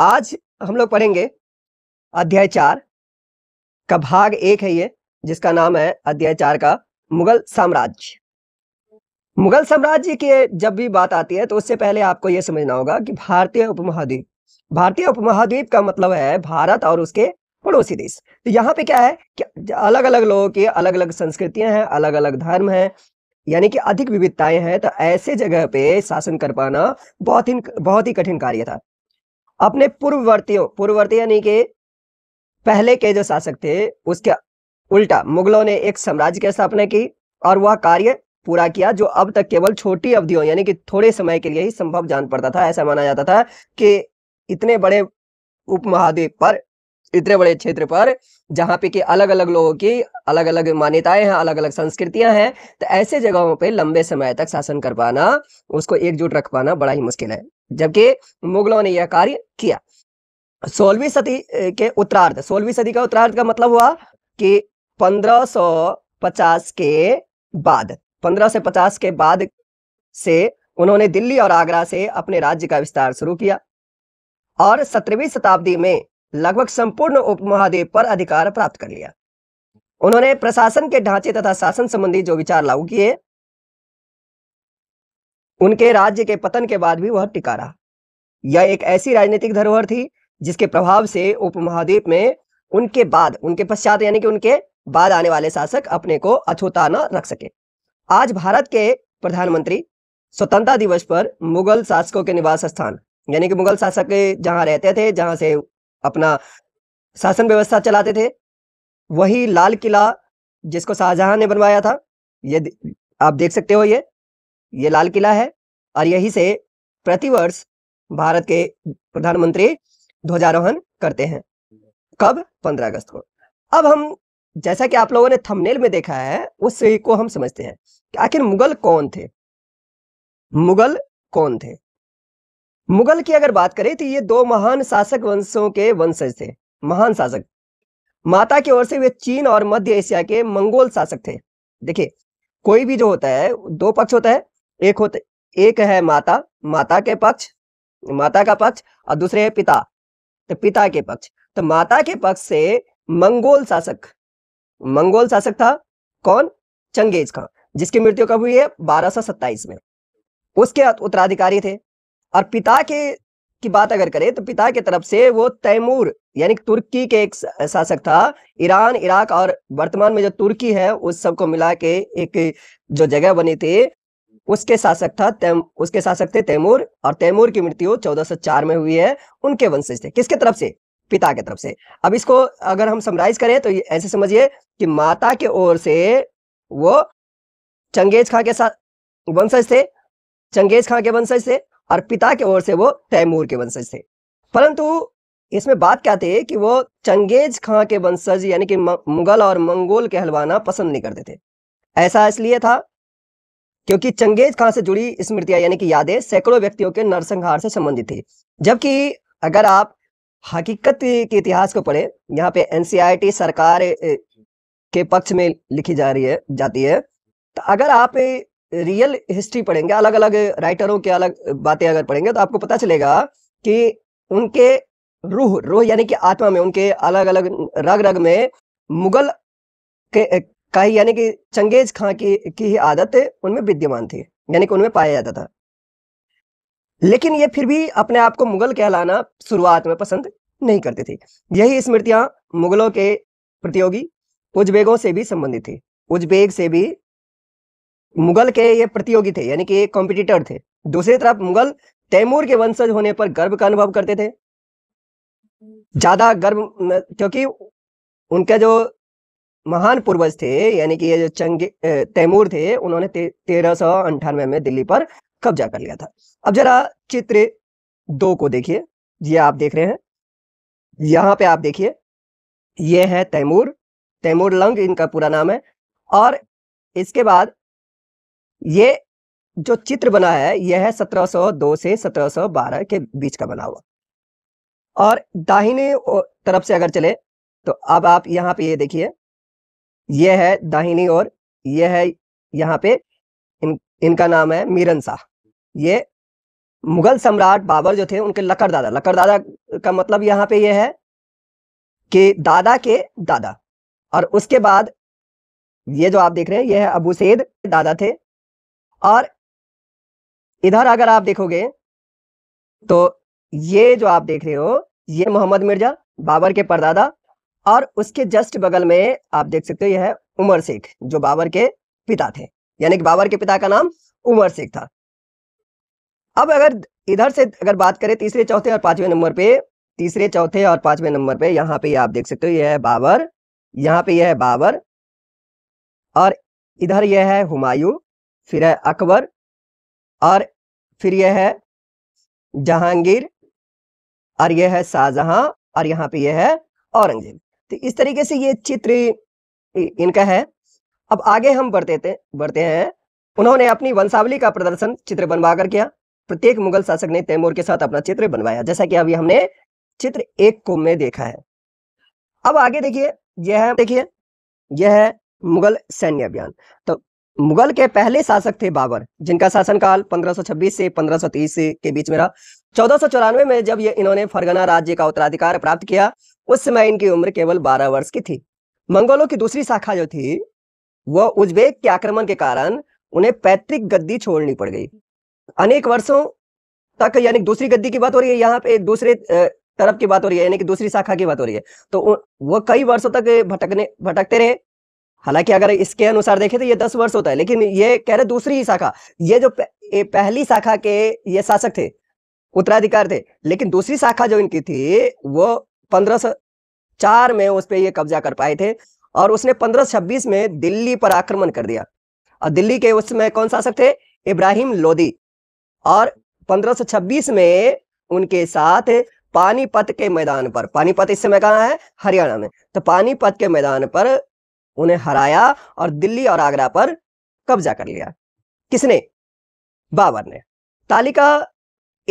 आज हम लोग पढ़ेंगे अध्याय चार का भाग एक है ये जिसका नाम है अध्याय चार का मुगल साम्राज्य मुगल साम्राज्य के जब भी बात आती है तो उससे पहले आपको यह समझना होगा कि भारतीय उपमहाद्वीप भारतीय उपमहाद्वीप का मतलब है भारत और उसके पड़ोसी देश तो यहाँ पे क्या है कि अलग अलग लोगों की अलग अलग संस्कृतियां हैं अलग अलग धर्म है यानी कि अधिक विविधताएं हैं तो ऐसे जगह पे शासन कर पाना बहुत ही बहुत ही कठिन कार्य था अपने पूर्ववर्तियों पूर्ववर्ती यानी कि पहले के जो शासक थे उसके उल्टा मुगलों ने एक साम्राज्य की स्थापना की और वह कार्य पूरा किया जो अब तक केवल छोटी अवधियों यानी कि थोड़े समय के लिए ही संभव जान पड़ता था ऐसा माना जाता था कि इतने बड़े उपमहाद्वीप पर इतने बड़े क्षेत्र पर जहाँ पे कि अलग अलग लोगों की अलग अलग मान्यताएं हैं अलग अलग संस्कृतियां हैं तो ऐसे जगहों पे लंबे समय तक शासन कर पाना उसको एकजुट रख पाना बड़ा ही मुश्किल है जबकि मुगलों ने यह कार्य किया सोलहवीं सदी के उत्तरार्ध सोलहवीं सदी का उत्तरार्ध का मतलब हुआ कि 1550 के बाद 1550 के बाद से उन्होंने दिल्ली और आगरा से अपने राज्य का विस्तार शुरू किया और सत्रहवीं शताब्दी में लगभग संपूर्ण उपमहाद्वीप पर अधिकार प्राप्त कर लिया उन्होंने प्रशासन के ढांचे तथा शासन संबंधी जो विचार लागू किए उनके राज्य के पतन के बाद भी वह टिका रहा यह एक ऐसी राजनीतिक धरोहर थी जिसके प्रभाव से उपमहाद्वीप में उनके बाद उनके पश्चात यानी कि उनके बाद आने वाले शासक अपने को अछूता न रख सके आज भारत के प्रधानमंत्री स्वतंत्रता दिवस पर मुगल शासकों के निवास स्थान यानी कि मुगल शासक जहां रहते थे जहां से अपना शासन व्यवस्था चलाते थे वही लाल किला जिसको शाहजहां ने बनवाया था ये आप देख सकते हो ये ये लाल किला है और यही से प्रतिवर्ष भारत के प्रधानमंत्री ध्वजारोहण करते हैं कब 15 अगस्त को अब हम जैसा कि आप लोगों ने थंबनेल में देखा है उस को हम समझते हैं कि आखिर मुगल कौन थे मुगल कौन थे मुगल की अगर बात करें तो ये दो महान शासक वंशों के वंशज थे महान शासक माता की ओर से वे चीन और मध्य एशिया के मंगोल शासक थे देखिए कोई भी जो होता है दो पक्ष होता है एक होता एक है माता माता के पक्ष माता का पक्ष और दूसरे है पिता तो पिता के पक्ष तो माता के पक्ष से मंगोल शासक मंगोल शासक था कौन चंगेज खां जिसकी मृत्यु कब हुई है बारह में उसके उत्तराधिकारी थे और पिता के की बात अगर करें तो पिता की तरफ से वो तैमूर यानी तुर्की के एक शासक था ईरान इराक और वर्तमान में जो तुर्की है उस सबको मिला के एक जो जगह बनी थी उसके शासक था तैम उसके शासक थे तैमूर और तैमूर की मृत्यु 1404 में हुई है उनके वंशज थे किसके तरफ से पिता के तरफ से अब इसको अगर हम समराइज करें तो ऐसे समझिए कि माता के ओर से वो चंगेज खां के साथ वंशज थे चंगेज खां के वंशज थे और पिता की ओर से वो तैमूर के वंशज थे परंतु इसमें बात क्या थी कि वो चंगेज खां के वंशज यानी कि मुगल और मंगोल कहलवाना पसंद नहीं करते थे ऐसा इसलिए था क्योंकि चंगेज खां से जुड़ी स्मृतियां यानी कि यादें सैकड़ों व्यक्तियों के नरसंहार से संबंधित थी जबकि अगर आप हकीकत के इतिहास को पढ़े यहाँ पे एनसीईआरटी सरकार के पक्ष में लिखी जा रही है जाती है तो अगर आप रियल हिस्ट्री पढ़ेंगे अलग अलग राइटरों के अलग बातें अगर पढ़ेंगे तो आपको पता चलेगा कि उनके रूह रूह यानी कि आत्मा में उनके अलग अलग रग रग में मुगल के का ही यानी कि चंगेज खां की की ही आदत उनमें विद्यमान थी यानी कि उनमें पाया जाता था लेकिन ये फिर भी अपने आप को मुगल कहलाना शुरुआत में पसंद नहीं करती थी यही स्मृतियां मुगलों के प्रतियोगी उज्बेगों से भी संबंधित थी उज्बेग से भी मुगल के ये प्रतियोगी थे यानी कि कॉम्पिटिटर थे दूसरी तरफ मुगल तैमूर के वंशज होने पर गर्व का अनुभव करते थे ज्यादा गर्व क्योंकि उनका जो महान पूर्वज थे यानी कि ये जो चंगे तैमूर थे उन्होंने ते, तेरह सौ अंठानवे में दिल्ली पर कब्जा कर लिया था अब जरा चित्र दो को देखिए ये आप देख रहे हैं यहाँ पे आप देखिए ये है तैमूर तैमूर लंग इनका पूरा नाम है और इसके बाद ये जो चित्र बना है यह है 1702 से 1712 के बीच का बना हुआ और दाहिने तरफ से अगर चले तो अब आप यहाँ पे ये देखिए यह है दाहिनी और यह है यहाँ पे इन इनका नाम है मीरन शाह ये मुगल सम्राट बाबर जो थे उनके लकर दादा लकर दादा का मतलब यहाँ पे यह है कि दादा के दादा और उसके बाद ये जो आप देख रहे हैं यह है अबू सैद दादा थे और इधर अगर आप देखोगे तो ये जो आप देख रहे हो ये मोहम्मद मिर्जा बाबर के परदादा और उसके जस्ट बगल में आप देख सकते हो यह है उमर शेख जो बाबर के पिता थे यानी कि बाबर के पिता का नाम उमर शेख था अब अगर इधर से अगर बात करें तीसरे चौथे और पांचवें नंबर पे तीसरे चौथे और पांचवें नंबर पे यहाँ पे आप देख सकते हो यह है बाबर यहाँ पे यह है बाबर और इधर यह है हुमायूं फिर है अकबर और फिर यह है जहांगीर और यह है शाहजहां और यहाँ पे यह है औरंगजेब तो इस तरीके से ये चित्र इनका है अब आगे हम बढ़ते थे बढ़ते हैं उन्होंने अपनी वंशावली का प्रदर्शन चित्र बनवा कर किया प्रत्येक मुगल शासक ने तैमूर के साथ अपना चित्र बनवाया जैसा कि अभी हमने चित्र एक को में देखा है अब आगे देखिए यह है देखिए यह है मुगल सैन्य अभियान तो मुगल के पहले शासक थे बाबर जिनका शासनकाल 1526 से 1530 के बीच में रहा चौदह में जब ये इन्होंने फरगना राज्य का उत्तराधिकार प्राप्त किया उस समय इनकी उम्र केवल 12 वर्ष की थी मंगोलों की दूसरी शाखा जो थी वह उज्बेक के आक्रमण के कारण उन्हें पैतृक गद्दी छोड़नी पड़ गई अनेक वर्षों तक यानी दूसरी गद्दी की बात हो रही है यहाँ पे दूसरे तरफ की बात हो रही है यानी कि दूसरी शाखा की बात हो रही है तो वह कई वर्षों तक भटकने भटकते रहे हालांकि अगर इसके अनुसार देखें तो ये दस वर्ष होता है लेकिन ये कह रहे दूसरी ही शाखा ये जो पहली शाखा के ये शासक थे उत्तराधिकार थे लेकिन दूसरी शाखा जो इनकी थी वो पंद्रह चार में उस पर ये कब्जा कर पाए थे और उसने पंद्रह छब्बीस में दिल्ली पर आक्रमण कर दिया और दिल्ली के उसमें कौन शासक थे इब्राहिम लोदी और छब्बीस में उनके साथ पानीपत के मैदान पर पानीपत इस समय कहा है हरियाणा में तो पानीपत के मैदान पर उन्हें हराया और दिल्ली और आगरा पर कब्जा कर लिया किसने बाबर ने तालिका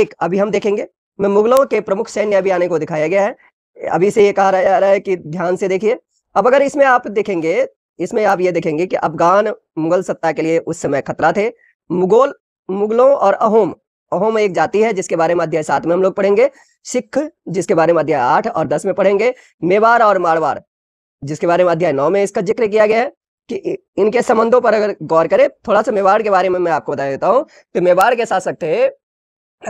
एक अभी हम देखेंगे मैं मुगलों के प्रमुख सैन्य अभी आने को दिखाया गया है अभी से ये कहा जा रहा है कि ध्यान से देखिए अब अगर इसमें आप देखेंगे इसमें आप ये देखेंगे कि अफगान मुगल सत्ता के लिए उस समय खतरा थे मुगल मुगलों और अहोम अहोम एक जाति है जिसके बारे में अध्याय सात में हम लोग पढ़ेंगे सिख जिसके बारे में अध्याय आठ और दस में पढ़ेंगे मेवार और मारवाड़ जिसके बारे में अध्याय नौ में इसका जिक्र किया गया है कि इनके संबंधों पर अगर गौर करें थोड़ा सा मेवाड़ के बारे में मैं आपको बता देता हूँ तो मेवाड़ के शासक थे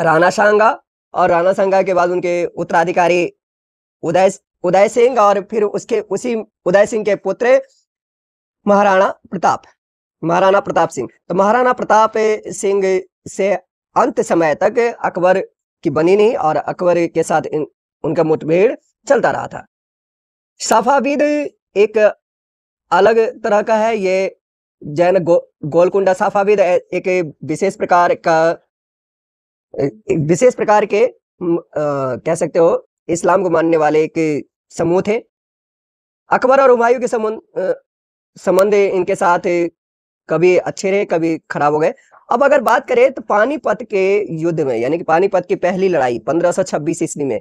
राणा सांगा और राणा सांगा के बाद उनके उत्तराधिकारी उदय उदय सिंह और फिर उसके उसी उदय सिंह के पुत्र महाराणा प्रताप महाराणा प्रताप सिंह तो महाराणा प्रताप सिंह से अंत समय तक अकबर की बनी नहीं और अकबर के साथ इन, उनका मुठभेड़ चलता रहा था साफाविद एक अलग तरह का है ये जैन गो, गोलकुंडा साफाविद एक विशेष प्रकार का विशेष प्रकार के आ, कह सकते हो इस्लाम को मानने वाले एक समूह थे अकबर और हुमायूं के संबंध संबंध इनके साथ कभी अच्छे रहे कभी खराब हो गए अब अगर बात करें तो पानीपत के युद्ध में यानी कि पानीपत की पहली लड़ाई 1526 ईस्वी में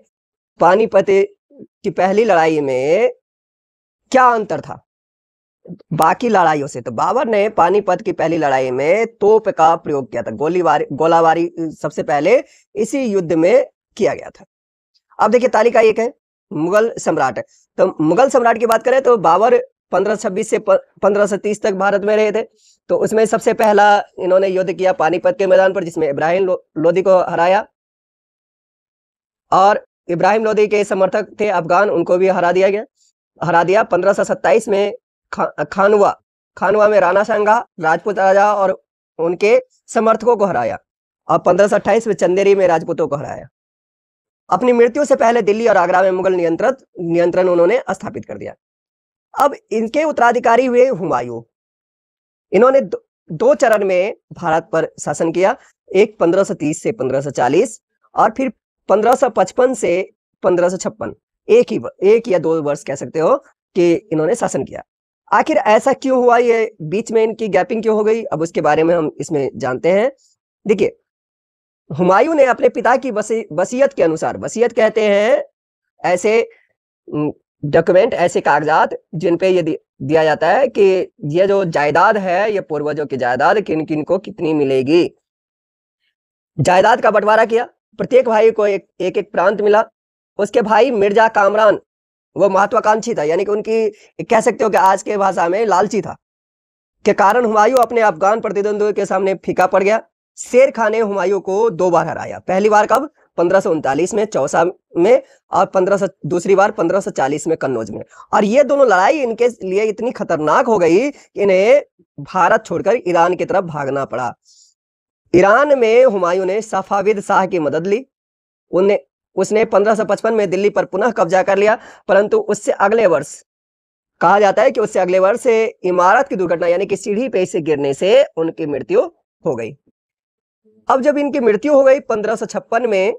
पानीपत की पहली लड़ाई में क्या अंतर था बाकी लड़ाइयों से तो बाबर ने पानीपत की पहली लड़ाई में तोप का प्रयोग किया था गोलीबारी गोलाबारी सबसे पहले इसी युद्ध में किया गया था अब देखिए तालिका एक है मुगल सम्राट तो मुगल सम्राट की बात करें तो बाबर पंद्रह से 1530 तक भारत में रहे थे तो उसमें सबसे पहला इन्होंने युद्ध किया पानीपत के मैदान पर जिसमें इब्राहिम लो, लोधी को हराया और इब्राहिम लोदी के समर्थक थे अफगान उनको भी हरा दिया गया हरा दिया 1527 में खा, खानवा खानवा में राणा सांगा राजपूत राजा और उनके समर्थकों को हराया और 1528 में चंदेरी में राजपूतों को हराया अपनी मृत्यु से पहले दिल्ली और आगरा में मुगल नियंत्रण नियंत्रण उन्होंने स्थापित कर दिया अब इनके उत्तराधिकारी हुए हुमायूं इन्होंने दो, दो चरण में भारत पर शासन किया एक 1530 से 1540 और फिर 1555 से 1556 एक ही एक या दो वर्ष कह सकते हो कि इन्होंने शासन किया आखिर ऐसा क्यों हुआ ये बीच में इनकी गैपिंग क्यों हो गई अब उसके बारे में हम इसमें जानते हैं देखिए हुमायूं ने अपने पिता की वसी, वसीयत के अनुसार वसीयत कहते हैं ऐसे डॉक्यूमेंट ऐसे कागजात जिन पे ये दिया जाता है कि ये जो जायदाद है ये पूर्वजों की जायदाद किन किन को कितनी मिलेगी जायदाद का बंटवारा किया प्रत्येक भाई को एक एक, एक प्रांत मिला उसके भाई मिर्जा कामरान वो महत्वाकांक्षी था यानी कि उनकी कह सकते हो कि आज के भाषा में लालची था के कारण हुमायूं अपने अफगान प्रतिद्वंदियों के सामने फीका पड़ गया शेर खान ने हुमायूं को दो बार हराया पहली बार कब पंद्रह में चौसा में और पंद्रह दूसरी बार 1540 में कन्नौज में और ये दोनों लड़ाई इनके लिए इतनी खतरनाक हो गई कि इन्हें भारत छोड़कर ईरान की तरफ भागना पड़ा ईरान में हुमायूं ने सफाविद शाह की मदद ली उन्हें उसने 1555 में दिल्ली पर पुनः कब्जा कर लिया परंतु उससे अगले वर्ष कहा जाता है कि उससे अगले वर्ष इमारत की दुर्घटना यानी कि सीढ़ी पे से गिरने से उनकी मृत्यु हो गई अब जब इनकी मृत्यु हो गई पंद्रह में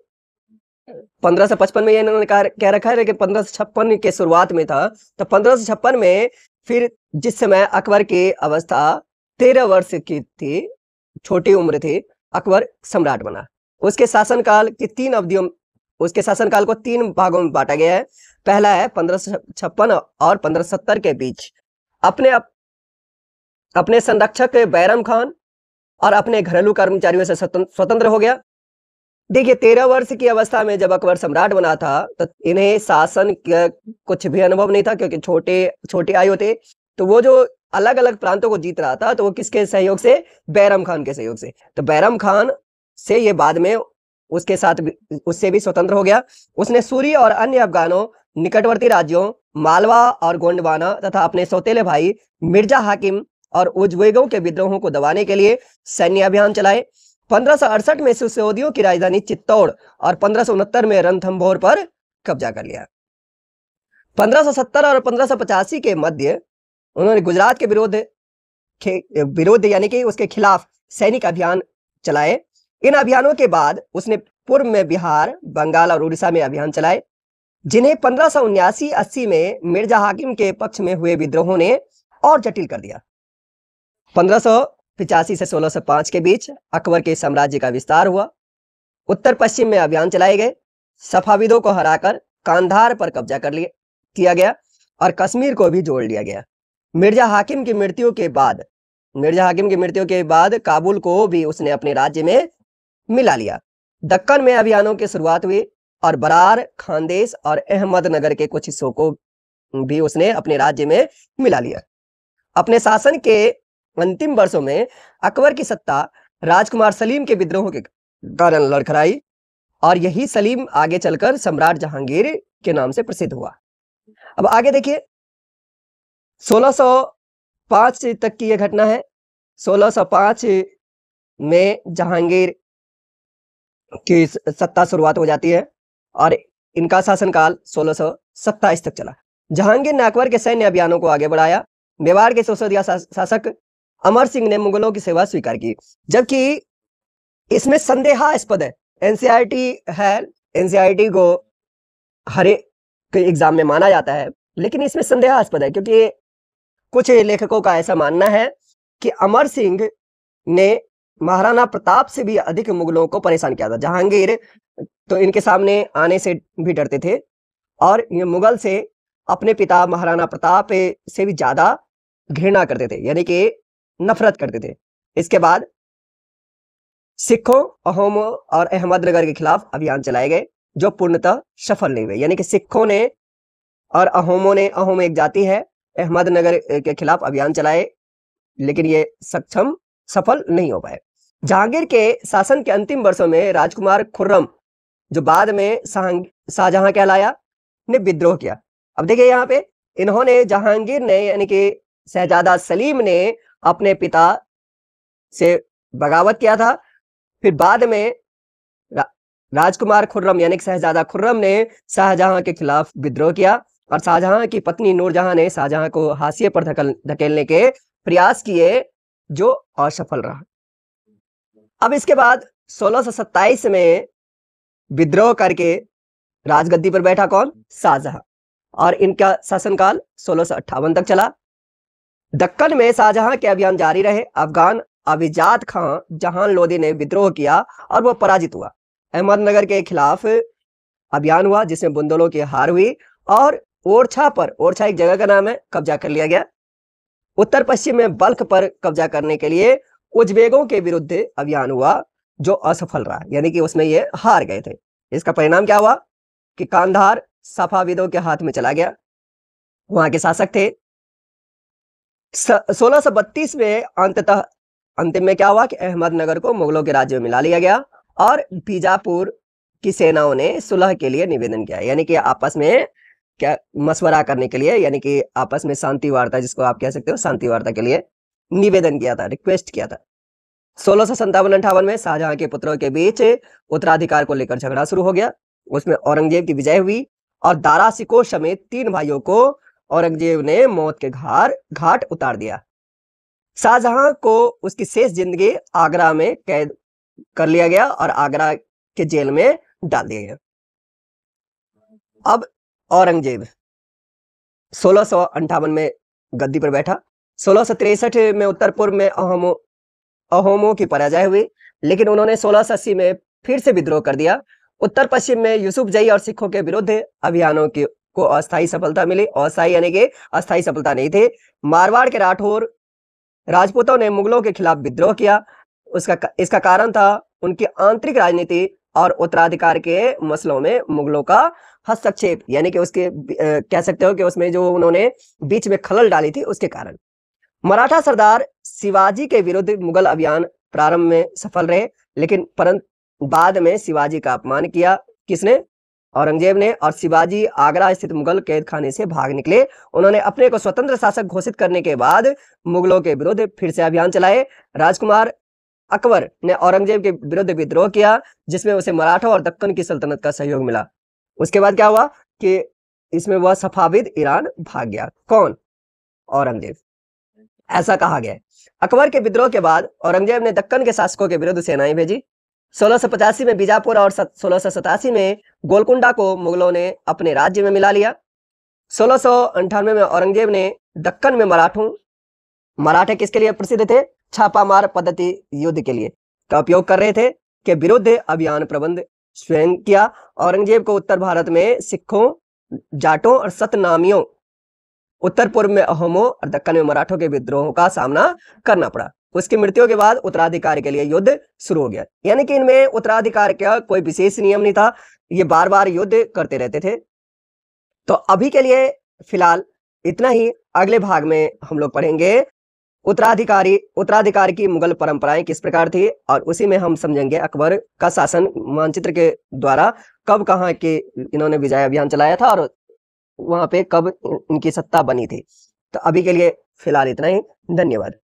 पंद्रह सौ पचपन में ये इन्होंने कह रखा है लेकिन पंद्रह सौ छप्पन के शुरुआत में था तो पंद्रह सौ छप्पन में फिर जिस समय अकबर की अवस्था तेरह वर्ष की थी छोटी उम्र थी अकबर सम्राट बना उसके शासनकाल की तीन अवधियों उसके शासनकाल को तीन भागों में बांटा गया है पहला है पंद्रह और पंद्रह के बीच अपने अप, अपने संरक्षक बैरम खान और अपने घरेलू कर्मचारियों से स्वतंत्र हो गया देखिए तेरह वर्ष की अवस्था में जब अकबर सम्राट बना था तो इन्हें शासन कुछ भी अनुभव नहीं था क्योंकि छोटे छोटे आयु थे तो वो जो अलग अलग प्रांतों को जीत रहा था तो वो किसके सहयोग से बैरम खान के सहयोग से तो बैरम खान से ये बाद में उसके साथ उससे भी स्वतंत्र हो गया उसने सूरी और अन्य अफगानों निकटवर्ती राज्यों मालवा और गोंडवाना तथा अपने सौतेले भाई मिर्जा हाकिम और उज्वेगों के विद्रोहों को दबाने के लिए सैन्य अभियान चलाए पंद्रह में सुसोदियों की राजधानी चित्तौड़ और पंद्रह में रणथम्भौर पर कब्जा कर लिया 1570 और 1585 के मध्य उन्होंने गुजरात के विरोध विरोध यानी कि उसके खिलाफ सैनिक अभियान चलाए इन अभियानों के बाद उसने पूर्व में बिहार बंगाल और उड़ीसा में अभियान चलाए जिन्हें पंद्रह सौ उन्यासी अस्सी में मिर्जा हाकिम के पक्ष में हुए विद्रोहों ने और जटिल कर दिया पंद्रह सौ पिचासी से सोलह सौ पांच के बीच अकबर के साम्राज्य का विस्तार हुआ उत्तर पश्चिम में अभियान चलाए गए सफाविदों को हराकर कांधार पर कब्जा कर लिया किया गया और कश्मीर को भी जोड़ लिया गया मिर्जा हाकिम की मृत्यु के बाद मिर्जा हाकिम की मृत्यु के बाद काबुल को भी उसने अपने राज्य में मिला लिया दक्कन में अभियानों की शुरुआत हुई और बरार खानदेश और अहमदनगर के कुछ हिस्सों को भी उसने अपने राज्य में मिला लिया अपने शासन के अंतिम वर्षों में अकबर की सत्ता राजकुमार सलीम के विद्रोहों के कारण लड़खड़ाई और यही सलीम आगे चलकर सम्राट जहांगीर के नाम से प्रसिद्ध हुआ अब आगे देखिए 1605 तक की यह घटना है 1605 में जहांगीर की सत्ता शुरुआत हो जाती है और इनका शासनकाल 1627 तक चला जहांगीर ने अकबर के सैन्य अभियानों को आगे बढ़ाया मेवाड़ के सिसोदिया शासक अमर सिंह ने मुगलों की सेवा स्वीकार की जबकि इसमें संदेहास्पद है एनसीआरटी है एनसीआरटी को हरे के एग्जाम में माना जाता है लेकिन इसमें संदेहास्पद है क्योंकि कुछ लेखकों का ऐसा मानना है कि अमर सिंह ने महाराणा प्रताप से भी अधिक मुगलों को परेशान किया था जहांगीर तो इनके सामने आने से भी डरते थे और ये मुगल से अपने पिता महाराणा प्रताप से भी ज्यादा घृणा करते थे यानी कि नफरत करते थे इसके बाद सिखों अहोम और अहमदनगर के खिलाफ अभियान चलाए गए जो पूर्णतः सफल नहीं हुए यानी कि सिखों ने और अहोमों ने अहोम एक जाति है अहमदनगर के खिलाफ अभियान चलाए लेकिन ये सक्षम सफल नहीं हो पाए जहांगीर के शासन के अंतिम वर्षों में राजकुमार खुर्रम जो बाद में शाहजहां कहलाया ने विद्रोह किया अब देखिए यहाँ पे इन्होंने जहांगीर ने यानी कि शहजादा सलीम ने अपने पिता से बगावत किया था फिर बाद में रा, राजकुमार खुर्रम यानी शहजादा खुर्रम ने शाहजहां के खिलाफ विद्रोह किया और शाहजहां की पत्नी नूरजहां ने शाहजहां को हाशिए पर धकल धकेलने के प्रयास किए जो असफल रहा अब इसके बाद 1627 में विद्रोह करके राजगद्दी पर बैठा कौन शाहजहां और इनका शासनकाल सोलह तक चला दक्कन में शाहजहां के अभियान जारी रहे अफगान अभिजात खां जहान लोदी ने विद्रोह किया और वो पराजित हुआ अहमदनगर के खिलाफ अभियान हुआ जिसमें बुंदलों की हार हुई और ओरछा पर ओरछा एक जगह का नाम है कब्जा कर लिया गया उत्तर पश्चिम में बल्क पर कब्जा करने के लिए उज्बेगों के विरुद्ध अभियान हुआ जो असफल रहा यानी कि उसमें ये हार गए थे इसका परिणाम क्या हुआ कि कांधार सफाविदों के हाथ में चला गया वहां के शासक थे सोलह सौ बत्तीस में अंततः अंतिम में क्या हुआ कि अहमदनगर को मुगलों के राज्य में मिला लिया गया और बीजापुर की सेनाओं ने सुलह के लिए निवेदन किया यानी कि आपस में क्या मशवरा करने के लिए यानी कि आपस में शांति वार्ता जिसको आप कह सकते हो शांति वार्ता के लिए निवेदन किया था रिक्वेस्ट किया था सोलह सौ संतावन अंठावन में शाहजहां के पुत्रों के बीच उत्तराधिकार को लेकर झगड़ा शुरू हो गया उसमें औरंगजेब की विजय हुई और दारा सिको समेत तीन भाइयों को औरंगजेब ने मौत के घर घाट उतार दिया शाहजहां को उसकी शेष जिंदगी आगरा में कैद कर लिया गया और आगरा के जेल में डाल दिया गया अब औरंगजेब सोलह में गद्दी पर बैठा सोलह में उत्तरपुर में अहोमो अहोमों की पराजय हुई लेकिन उन्होंने सोलह में फिर से विद्रोह कर दिया उत्तर पश्चिम में यूसुफ जई और सिखों के विरुद्ध अभियानों की को अस्थायी सफलता मिली अस्थायी यानी कि अस्थायी सफलता नहीं थी मारवाड़ के राठौर राजपूतों ने मुगलों के खिलाफ विद्रोह किया उसका इसका कारण था उनकी आंतरिक राजनीति और उत्तराधिकार के मसलों में मुगलों का हस्तक्षेप यानी कि उसके कह सकते हो कि उसमें जो उन्होंने बीच में खलल डाली थी उसके कारण मराठा सरदार शिवाजी के विरुद्ध मुगल अभियान प्रारंभ में सफल रहे लेकिन परंतु बाद में शिवाजी का अपमान किया किसने औरंगजेब ने और शिवाजी आगरा स्थित मुगल कैद खाने से भाग निकले उन्होंने अपने को स्वतंत्र शासक घोषित करने के बाद मुगलों के विरुद्ध फिर से अभियान चलाए राजकुमार अकबर ने औरंगजेब के विरुद्ध विद्रोह किया जिसमें उसे मराठा और दक्कन की सल्तनत का सहयोग मिला उसके बाद क्या हुआ कि इसमें वह सफाविद ईरान भाग गया कौन औरंगजेब ऐसा कहा गया अकबर के विद्रोह के बाद औरंगजेब ने दक्कन के शासकों के विरुद्ध सेनाएं भेजी सोलह में बीजापुर और सोलह में गोलकुंडा को मुगलों ने अपने राज्य में मिला लिया सोलह में औरंगजेब ने दक्कन में मराठों मराठे किसके लिए प्रसिद्ध थे छापामार पद्धति युद्ध के लिए का उपयोग कर रहे थे के विरुद्ध अभियान प्रबंध स्वयं किया औरंगजेब को उत्तर भारत में सिखों जाटों और सतनामियों उत्तर पूर्व में अहोमों और दक्कन में मराठों के विद्रोहों का सामना करना पड़ा उसकी मृत्यु के बाद उत्तराधिकार के लिए युद्ध शुरू हो गया यानी कि इनमें उत्तराधिकार का कोई विशेष नियम नहीं था ये बार बार युद्ध करते रहते थे तो अभी के लिए फिलहाल इतना ही अगले भाग में हम लोग पढ़ेंगे उत्तराधिकारी उत्तराधिकार की मुगल परंपराएं किस प्रकार थी और उसी में हम समझेंगे अकबर का शासन मानचित्र के द्वारा कब कहाँ के इन्होंने विजय अभियान चलाया था और वहां पे कब इनकी सत्ता बनी थी तो अभी के लिए फिलहाल इतना ही धन्यवाद